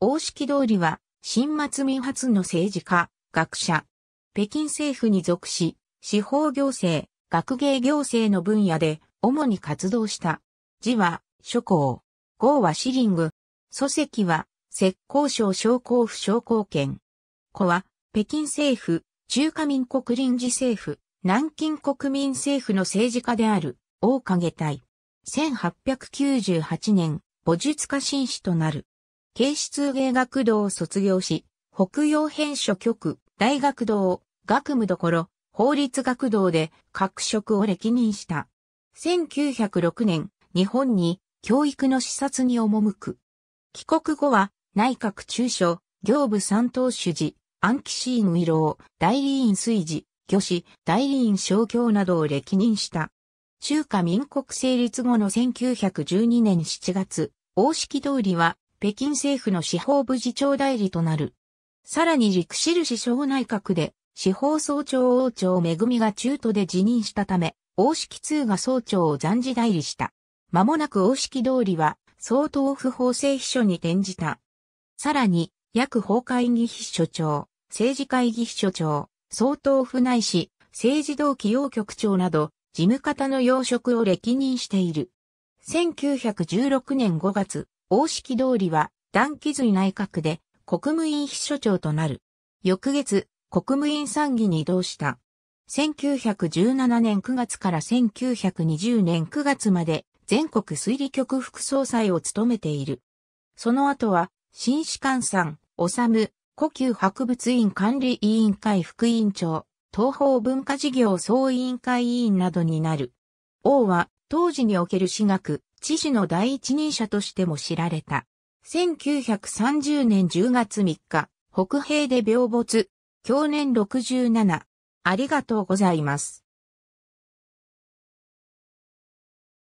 大式通りは、新末民発の政治家、学者、北京政府に属し、司法行政、学芸行政の分野で主に活動した。字は、諸侯。号はシリング。祖籍は、浙江省商工府商工圏。子は、北京政府、中華民国臨時政府、南京国民政府の政治家である、大影隊。1898年、母術家紳士となる。警視通芸学堂を卒業し、北洋編書局、大学堂、学務所、法律学堂で各職を歴任した。1906年、日本に教育の視察に赴く。帰国後は、内閣中書、行部三等主事、暗記シーイロ労、代理院水事、挙師、代理院商教などを歴任した。中華民国成立後の1912年7月、大式通りは北京政府の司法部次長代理となる。さらに陸印省内閣で、司法総長王朝恵が中途で辞任したため、王式通が総長を暫時代理した。間もなく王式通りは、総統府法制秘書に転じた。さらに、約法会議秘書長、政治会議秘書長、総統府内市、政治同期用局長など、事務方の要職を歴任している。1916年5月、大式通りは、断気髄内閣で、国務院秘書長となる。翌月、国務院参議に移動した。1917年9月から1920年9月まで、全国推理局副総裁を務めている。その後は、新士官さおさむ、故宮博物院管理委員会副委員長、東方文化事業総委員会委員などになる。王は、当時における私学、知事の第一人者としても知られた。1930年10月3日、北平で病没、去年67。ありがとうございます。